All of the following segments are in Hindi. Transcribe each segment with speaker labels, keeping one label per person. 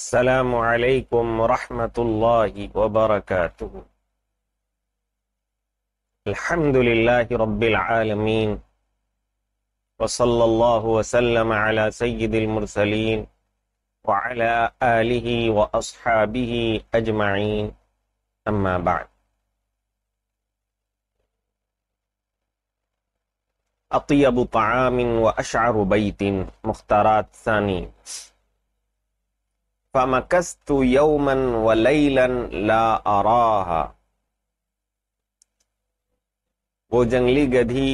Speaker 1: السلام عليكم ورحمة الله وبركاته الحمد لله رب العالمين وصلى الله وسلم على سيد المرسلين وعلى آله وأصحابه أجمعين أما بعد أطيب طعام وأشعر بيت مختارات ثانية फमकस्तु यौमन वलैलन ला अराहा वो जंगली गधी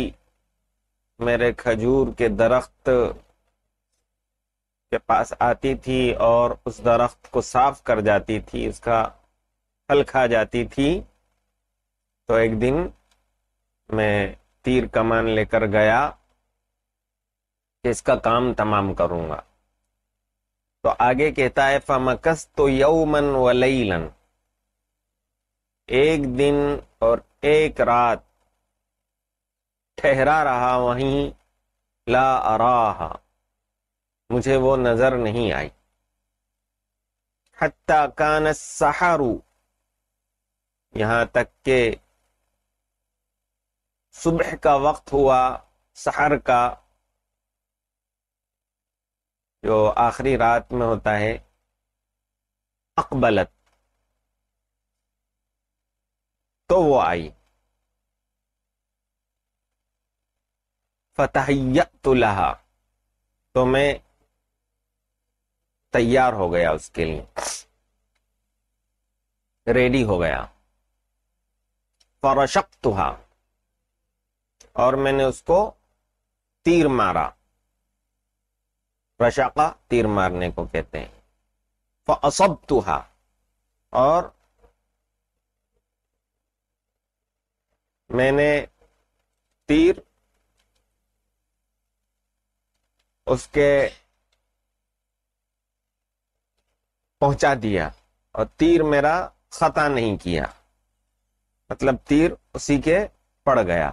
Speaker 1: मेरे खजूर के दरख्त के पास आती थी और उस दरख्त को साफ कर जाती थी उसका फल खा जाती थी तो एक दिन मैं तीर कमान लेकर गया कि इसका काम तमाम करूंगा तो आगे कहता है फमकस तो यौमन वलैलन एक दिन और एक रात ठहरा रहा वहीं ला अराहा मुझे वो नजर नहीं आई हत्ता कान सहारू यहां तक के सुबह का वक्त हुआ सहर का जो आखिरी रात में होता है अकबलत तो वो आई फतहयतुल्हा तो मैं तैयार हो गया उसके लिए रेडी हो गया फरशक और मैंने उसको तीर मारा रशाका तीर मारने को कहते हैं फसब तुहा और मैंने तीर उसके पहुंचा दिया और तीर मेरा खता नहीं किया मतलब तीर उसी के पड़ गया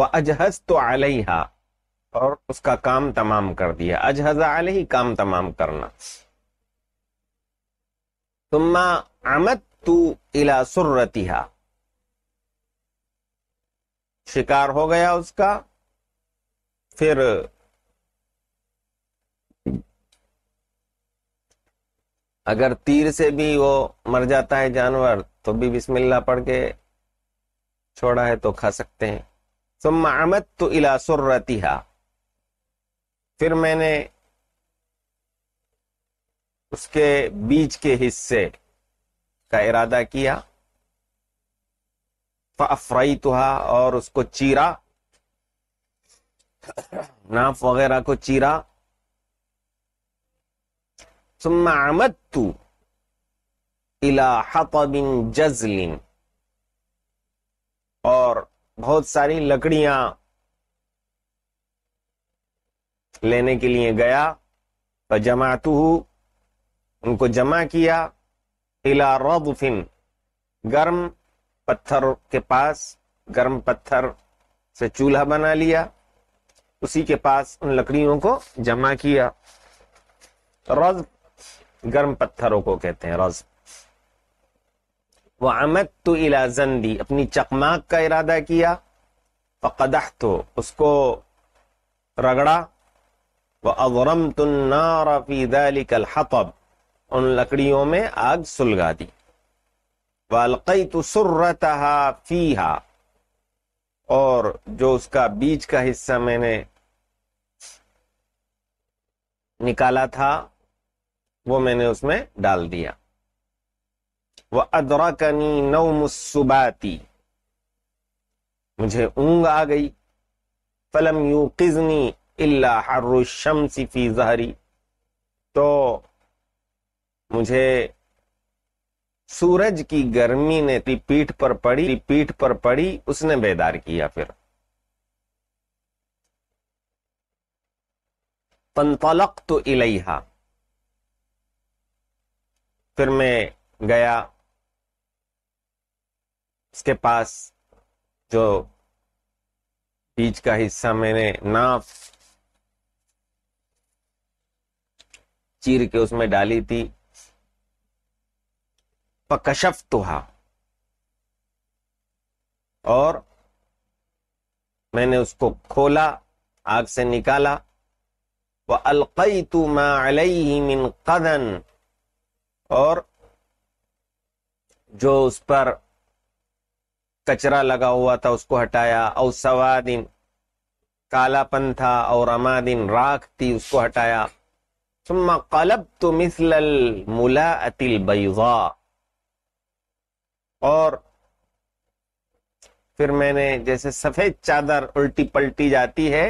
Speaker 1: वह अजहज तो अलहा और उसका काम तमाम कर दिया अजहज अलही काम तमाम करना तुम्मा आमद तू इला सुर्रतिहा शिकार हो गया उसका फिर अगर तीर से भी वो मर जाता है जानवर तो भी बिस्मिल्ला पढ़ के छोड़ा है तो खा सकते हैं सम्मामत तो इला सुर्रतिहा फिर मैंने उसके बीज के हिस्से का इरादा किया अफराई तुहा और उसको चीरा नाफ वगैरह को चीरा आमद तू इला हतबिन जजलिन और बहुत सारी लकड़ियां लेने के लिए गया व जमातु उनको जमा किया इला रौदफिन गर्म पत्थर के पास गर्म पत्थर से चूल्हा बना लिया उसी के पास उन लकड़ियों को जमा किया रौद गर्म पत्थरों को कहते हैं रज व आमद तो इला जंदी अपनी चकमाक का इरादा किया फ़कदह तो उसको रगड़ा व अवरम तुन्नारफीदल हतब उन लकड़ियों में आग सुलगा दी वालकई तो सुर्रतहा फीहा और जो उसका बीज का हिस्सा मैंने निकाला था वो मैंने उसमें डाल दिया व अदरकनी नौमुसुबाती मुझे ऊंग आ गई फलम यू किजनी इल्ला हर्रुशमसी फी जहरी तो मुझे सूरज की गर्मी ने ती पीठ पर पड़ी पीठ पर पड़ी उसने बेदार किया फिर पंतलक तो इलेहा फिर मैं गया उसके पास जो बीज का हिस्सा मैंने नाफ चीर के उसमें डाली थी पकशफ तुहा और मैंने उसको खोला आग से निकाला वह अलकई तू मिन कदन और जो उस पर कचरा लगा हुआ था उसको हटाया और सवादिन कालापन था और अमादिन राख थी उसको हटाया सुम्मा कलब तो मिसल मुला अतिल बैगा और फिर मैंने जैसे सफेद चादर उल्टी पलटी जाती है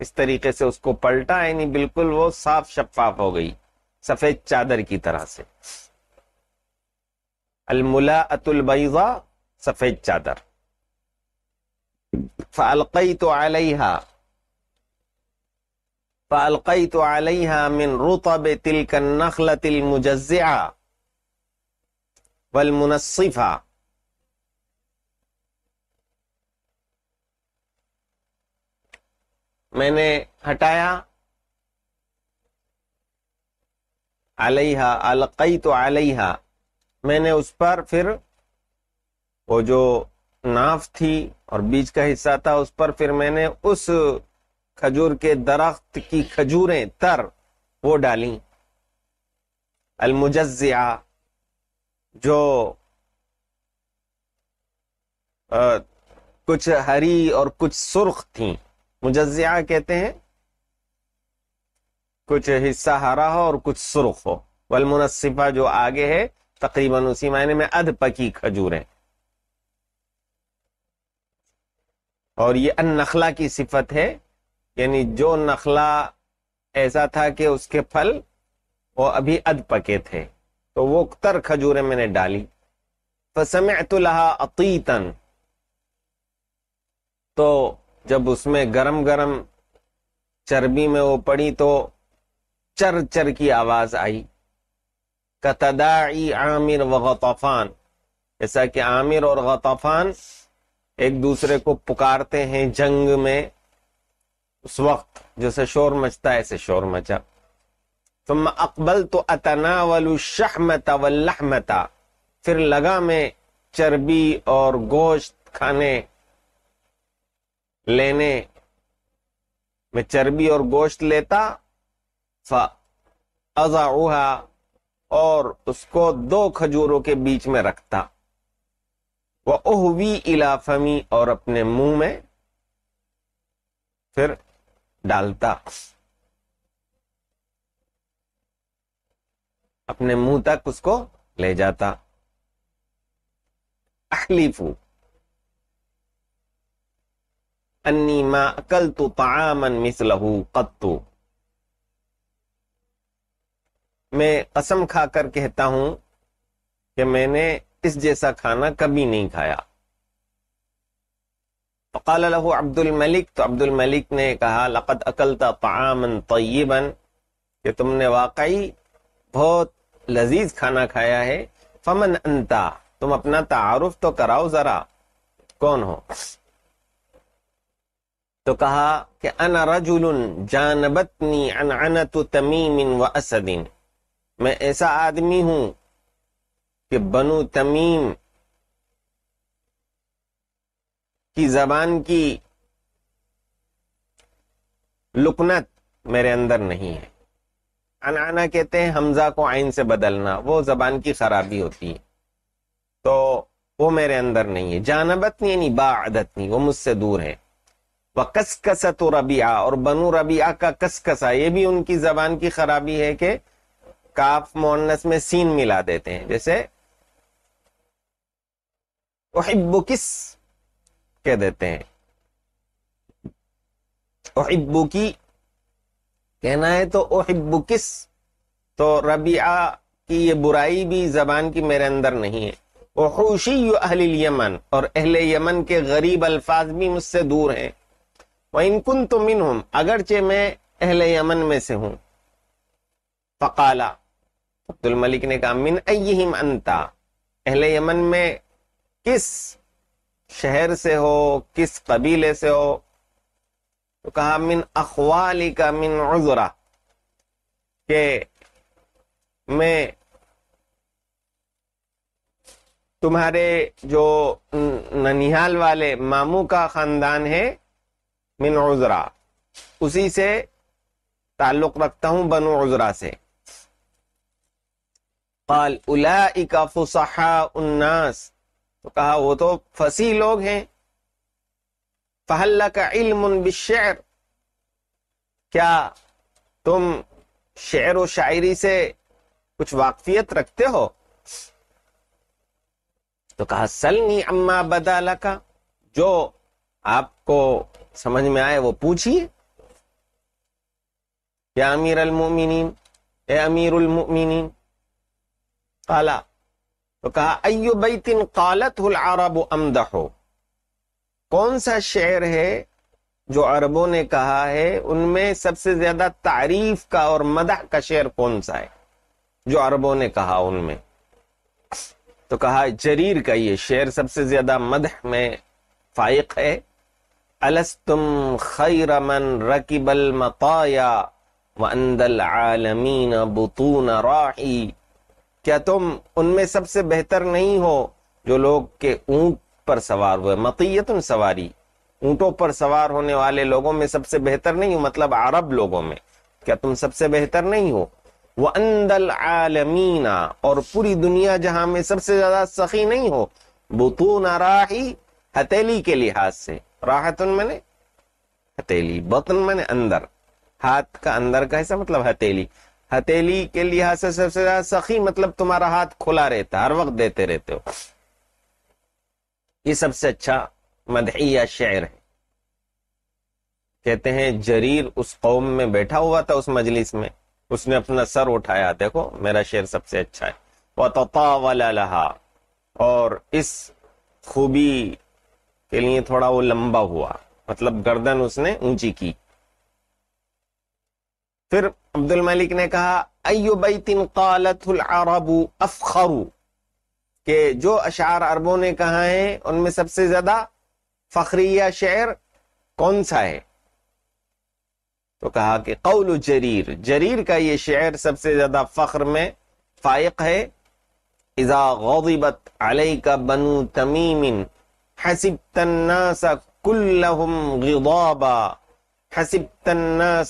Speaker 1: इस तरीके से उसको पलटा यानी बिल्कुल वो साफ शफाफ हो गई सफेद चादर की तरह से अलमुला अतुल बैगा سفيد چادر فألقيت عليها فألقيت عليها من رطب تلك النخلة المجزعة والمنصفة میں نے ہٹایا علیہا القیت علیہا میں نے اس پر پھر वो जो नाफ थी और बीज का हिस्सा था उस पर फिर मैंने उस खजूर के दरख्त की खजूरें तर वो डाली अलमुजिया जो आ, कुछ हरी और कुछ सुर्ख थी मुजजिया कहते हैं कुछ हिस्सा हरा हो और कुछ सुर्ख हो वलमुनसिफा जो आगे है तकरीबन उसी मायने में अध पकी खजूरें और ये अन नखला की सिफत है यानी जो नखला ऐसा था कि उसके फल वो अभी अध पके थे तो वो तर खजूरें मैंने डाली फसमतुल्हा अतीतन तो जब उसमें गरम गरम चर्बी में वो पड़ी तो चर चर की आवाज आई कतदाई आमिर व गतफान जैसा कि आमिर और गतफान एक दूसरे को पुकारते हैं जंग में उस वक्त जैसे शोर मचता है ऐसे शोर मचा तुम अकबल तो अतना वलू शहमता वल्लहमता फिर लगा मैं चर्बी और गोश्त खाने लेने मैं चर्बी और गोश्त लेता अजाऊहा और उसको दो खजूरों के बीच में रखता व ओहवी इलाफमी और अपने मुंह में फिर डालता अपने मुंह तक उसको ले जाता अखलीफू अन्नी मा अकल तो तामन मिसलहू कत्तू मैं कसम खाकर कहता हूं कि मैंने इस जैसा खाना कभी नहीं खाया फ़काल अब्दुल मलिक तो अब्दुल मलिक ने कहा लक़द अकलता तामन तयबन कि तुमने वाकई बहुत लजीज खाना खाया है फमन अंता तुम अपना तारुफ तो कराओ जरा कौन हो तो कहा कि अना रजुल जानबतनी अनअनतु तमीमिन व असदिन मैं ऐसा आदमी हूं कि बनु तमीम की जबान की लुकनत मेरे अंदर नहीं है अनाना कहते हैं हमजा को आइन से बदलना वो जबान की खराबी होती है तो वो मेरे अंदर नहीं है जानबत नहीं यानी बादत नहीं वो मुझसे दूर है वह कसकसत रबिया और बनु रबिया का कसकसा ये भी उनकी जबान की खराबी है कि काफ मोहनस में सीन मिला देते हैं जैसे ओहिब्बो किस कह देते हैं ओहिब्बो की कहना है तो ओहिब्बो किस तो रबिया की ये बुराई भी जबान की मेरे अंदर नहीं है ओहूशी अहल यमन और अहले यमन के गरीब अल्फाज भी मुझसे दूर हैं व इनकुन तो मिन हूं अगरचे मैं अहल यमन में से हूं फ़काला अब्दुल मलिक ने कहा मिन अम अंता अहल यमन में किस शहर से हो किस कबीले से हो तो कहा मिन अखवाली का मिन उजरा के मैं तुम्हारे जो ननिहाल वाले मामू का खानदान है मिन उजरा उसी से ताल्लुक रखता हूं बनु उजरा से قال उला फुसहा उन्नास तो कहा वो तो फसी लोग हैं फहल्ला का इल्म बिशर क्या तुम शेर व शायरी से कुछ वाकफियत रखते हो तो कहा सलनी अम्मा बदाला का जो आपको समझ में आए वो पूछिए या अमीर अलमोमिन ए अमीर उलमोमिन काला तो कहा अयुबैतिन कालत हुल अरब अमदहो कौन सा शेर है जो अरबों ने कहा है उनमें सबसे ज्यादा तारीफ का और मदह का शेर कौन सा है जो अरबों ने कहा उनमें तो कहा जरीर का ये शेर सबसे ज्यादा मदह में फाइक है अलस्तुम खैर मन रकीबल मताया वंदल आलमीन बुतून राही क्या तुम उनमें सबसे बेहतर नहीं हो जो लोग के ऊंट पर सवार हुए मकीयत सवारी ऊंटों पर सवार होने वाले लोगों में सबसे बेहतर नहीं हो मतलब अरब लोगों में क्या तुम सबसे बेहतर नहीं हो वह अंदल आलमीना और पूरी दुनिया जहां में सबसे ज्यादा सखी नहीं हो बुतून राही हथेली के लिहाज से राहत मैंने हथेली बतन मैंने अंदर हाथ का अंदर का ऐसा मतलब हथेली हथेली के लिहाज से सबसे ज्यादा सखी मतलब तुम्हारा हाथ खुला रहता हर वक्त देते रहते हो ये सबसे अच्छा मदही या शेर है कहते हैं जरीर उस कौम में बैठा हुआ था उस मजलिस में उसने अपना सर उठाया देखो मेरा शेर सबसे अच्छा है वतता वाला लहा और इस खूबी के लिए थोड़ा वो लंबा हुआ मतलब गर्दन उसने ऊंची की फिर अब्दुल मलिक ने कहा अयुबैतिन कालतुलरबू अफखरू के जो अशार अरबों ने कहा है उनमें सबसे ज्यादा फखरिया शेर कौन सा है तो कहा कि कौल जरीर जरीर का ये शेर सबसे ज्यादा फख्र में फायक है इजा गौबत अलई का बनु तमीमिन हसिब सा कुल्लहुम गिबाबा हसिब तन्ना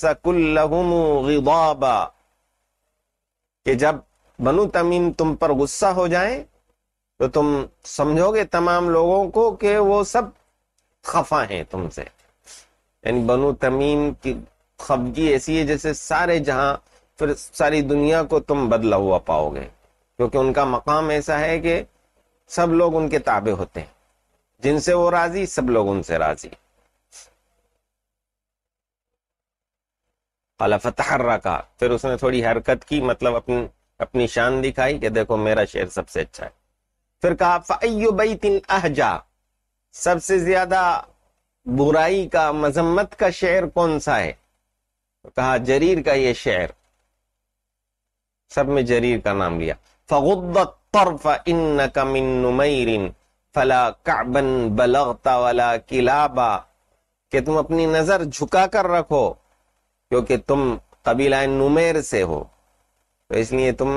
Speaker 1: कि जब बनु तमीम तुम पर गुस्सा हो जाए तो तुम समझोगे तमाम लोगों को कि वो सब खफा हैं तुमसे यानी बनु तमीम की खबगी ऐसी है जैसे सारे जहां फिर सारी दुनिया को तुम बदला हुआ पाओगे क्योंकि उनका मकाम ऐसा है कि सब लोग उनके ताबे होते हैं जिनसे वो राजी सब लोग उनसे राजी अला फतहर्रा का फिर उसने थोड़ी हरकत की मतलब अपनी अपनी शान दिखाई कि देखो मेरा शेर सबसे अच्छा है फिर कहा फो बई बैतिन अहजा सबसे ज्यादा बुराई का मजम्मत का शेर कौन सा है तो कहा जरीर का ये शेर सब में जरीर का नाम लिया फगुद्दत तरफ इन कमिन नुमैरिन फला काबन बलगता वाला किलाबा कि तुम अपनी नजर झुका कर रखो क्योंकि तुम कबीला नुमेर से हो तो इसलिए तुम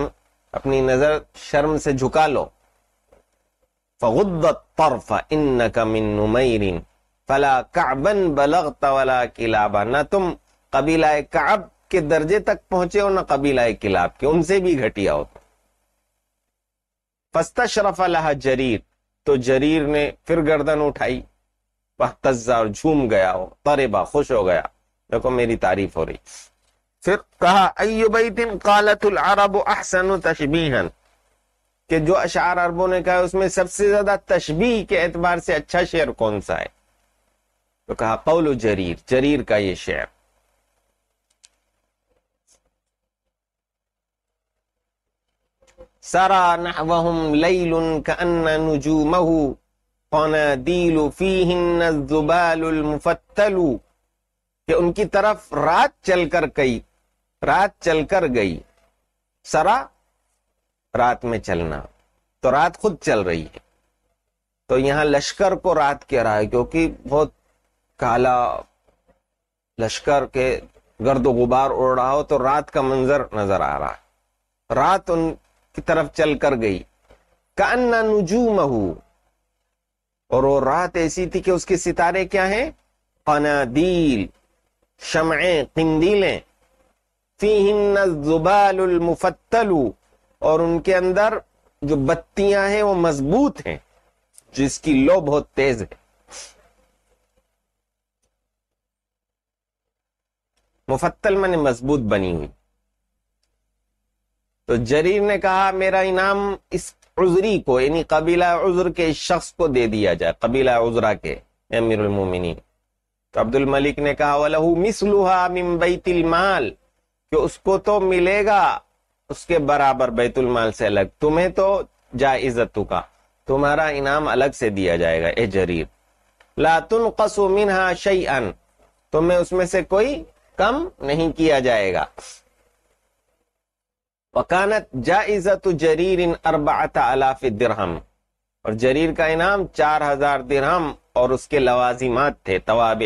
Speaker 1: अपनी नजर शर्म से झुका लो फगुद्दत फला किलाबा तुम कबीला काब के दर्जे तक पहुंचे हो ना कबीला किलाब के उनसे भी घटिया हो फस्ता शरफ अला जरीर तो जरीर ने फिर गर्दन उठाई वह और झूम गया हो तरेबा खुश हो गया دیکھو میری تعریف ہو رہی پھر کہا ایو بیت قالت العرب احسن تشبیحا کہ جو اشعار عربوں نے کہا اس میں سب سے زیادہ تشبیح کے اعتبار سے اچھا شعر کون سا ہے تو کہا قول جریر جریر کا یہ شعر سرى نحوهم ليل كأن نجومه قناديل فيهن الذبال المفتل कि उनकी तरफ रात चलकर गई रात चलकर गई सरा रात में चलना तो रात खुद चल रही है तो यहां लश्कर को रात कह रहा है क्योंकि बहुत काला लश्कर के गर्द गुबार उड़ रहा हो तो रात का मंजर नजर आ रहा है रात उनकी तरफ चल कर गई कान्ना महू और वो रात ऐसी थी कि उसके सितारे क्या हैं कनादील शमें कंदीलें फ़ीहिन जुबालमफतलू और उनके अंदर जो बत्तियां हैं वो मजबूत हैं जिसकी लो बहुत तेज है मुफत्तल मैंने मजबूत बनी हुई तो जरीर ने कहा मेरा इनाम इस उजरी को यानी कबीला उजर के इस शख्स को दे दिया जाए कबीला उजरा के अमीर उलमोमिनी तो अब्दुल मलिक ने कहा वलहू मिसलुहा मिम्बई माल कि उसको तो मिलेगा उसके बराबर बैतुल माल से अलग तुम्हें तो जाइजतु का तुम्हारा इनाम अलग से दिया जाएगा ए जरीर लातुन कसुमिन हा शई अन तुम्हें उसमें से कोई कम नहीं किया जाएगा वकानत जाइजत जरीर इन अरबात अलाफ दिरहम और जरीर का इनाम चार हजार दिरहम और उसके लवाजिमात थे तवाब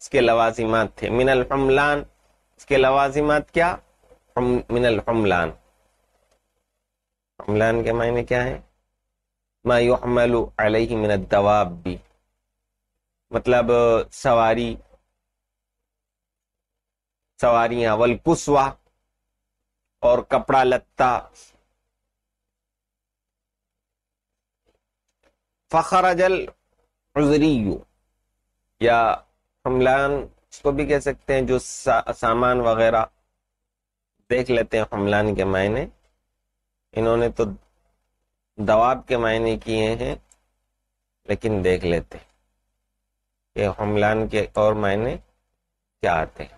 Speaker 1: उसके लवाजिमात थे मिनल हमलान इसके लवाजिमात क्या मिनल हमलान हमलान के मायने क्या है मायुमलु अलही मिन दवाब भी मतलब सवारी सवारियां वल कुसवा और कपड़ा लत्ता फखरजल उजरी या हमलान उसको भी कह सकते हैं जो सा, सामान वगैरह देख लेते हैं हमलान के मायने इन्होंने तो दवाब के मायने किए हैं लेकिन देख लेते हैं कि हमलान के और मायने क्या आते हैं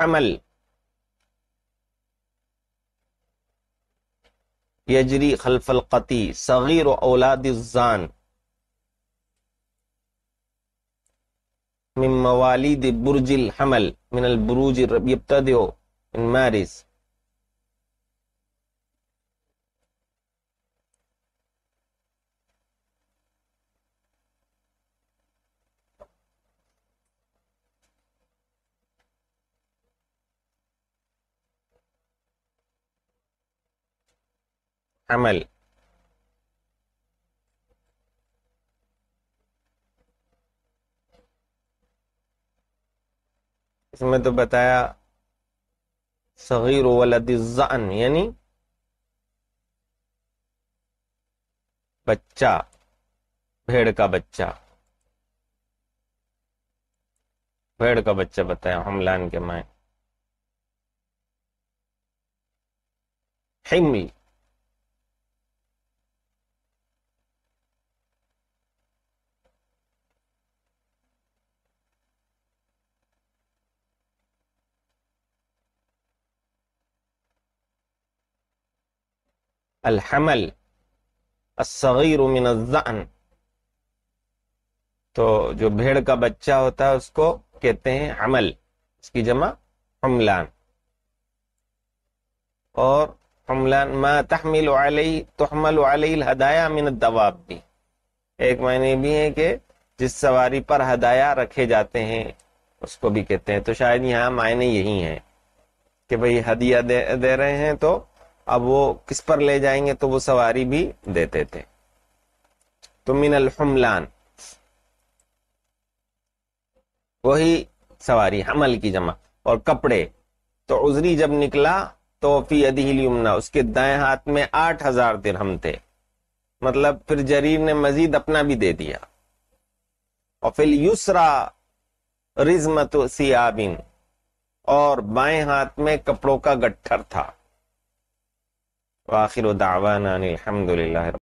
Speaker 1: عمل يجري خلف القتي صغير أولاد الزان من مواليد برج الحمل من البروج يبتدئ من مارس amal इसमें तो बताया सगीर वलदान यानी बच्चा भेड़ का बच्चा भेड़ का बच्चा बताया हमलान के माए हिमल अलहमल असगीर मिन अजान तो जो भेड़ का बच्चा होता है उसको कहते हैं हमल इसकी जमा हमलान और हमलान मा तहमिल वाली तहमल वाली हदाया मिन दवाब भी एक मायने भी है कि जिस सवारी पर हदाया रखे जाते हैं उसको भी कहते हैं तो शायद यहाँ मायने यही हैं कि भाई हदिया दे, दे रहे हैं तो अब वो किस पर ले जाएंगे तो वो सवारी भी देते थे तो मिनल हमलान वही सवारी हमल की जमा और कपड़े तो उजरी जब निकला तो फी अदील यमुना उसके दाएं हाथ में आठ हजार हम थे मतलब फिर जरीर ने मजीद अपना भी दे दिया और फिर यूसरा रिजमत सियाबिन और बाएं हाथ में कपड़ों का गट्ठर था واخر دعوانا ان الحمد لله رب